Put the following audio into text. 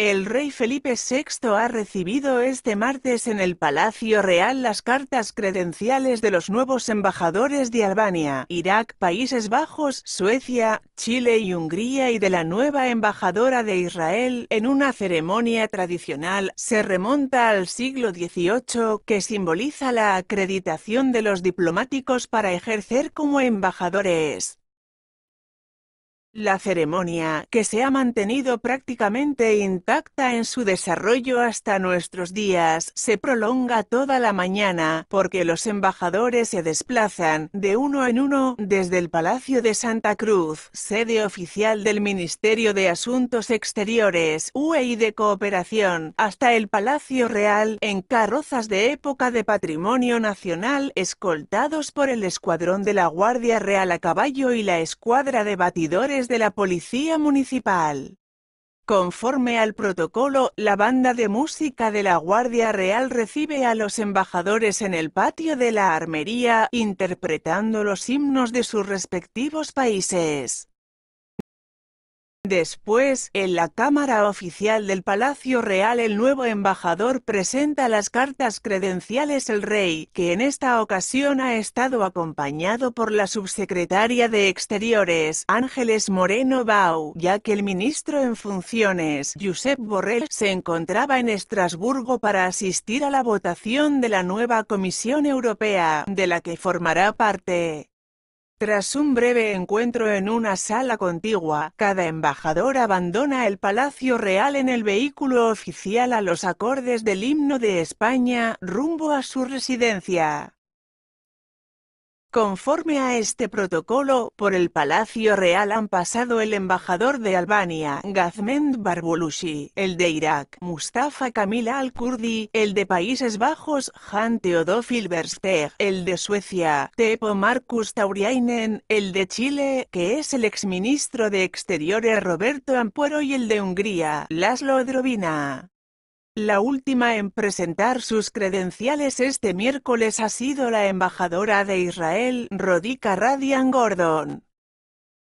El rey Felipe VI ha recibido este martes en el Palacio Real las cartas credenciales de los nuevos embajadores de Albania, Irak, Países Bajos, Suecia, Chile y Hungría y de la nueva embajadora de Israel en una ceremonia tradicional. Se remonta al siglo XVIII que simboliza la acreditación de los diplomáticos para ejercer como embajadores. La ceremonia, que se ha mantenido prácticamente intacta en su desarrollo hasta nuestros días, se prolonga toda la mañana, porque los embajadores se desplazan, de uno en uno, desde el Palacio de Santa Cruz, sede oficial del Ministerio de Asuntos Exteriores, UE y de Cooperación, hasta el Palacio Real, en carrozas de época de patrimonio nacional, escoltados por el Escuadrón de la Guardia Real a caballo y la Escuadra de Batidores de la Policía Municipal. Conforme al protocolo, la banda de música de la Guardia Real recibe a los embajadores en el patio de la armería, interpretando los himnos de sus respectivos países. Después, en la Cámara Oficial del Palacio Real el nuevo embajador presenta las cartas credenciales el rey, que en esta ocasión ha estado acompañado por la subsecretaria de Exteriores, Ángeles Moreno Bau, ya que el ministro en funciones, Josep Borrell, se encontraba en Estrasburgo para asistir a la votación de la nueva Comisión Europea, de la que formará parte. Tras un breve encuentro en una sala contigua, cada embajador abandona el Palacio Real en el vehículo oficial a los acordes del himno de España, rumbo a su residencia. Conforme a este protocolo, por el Palacio Real han pasado el embajador de Albania, Gazmend Barbulushi, el de Irak, Mustafa Kamil al-Kurdi, el de Países Bajos, Han Teodofil Versteg, el de Suecia, Tepo Markus Tauriainen, el de Chile, que es el exministro de Exteriores Roberto Ampuero y el de Hungría, Laszlo Drobina. La última en presentar sus credenciales este miércoles ha sido la embajadora de Israel, Rodica Radian Gordon.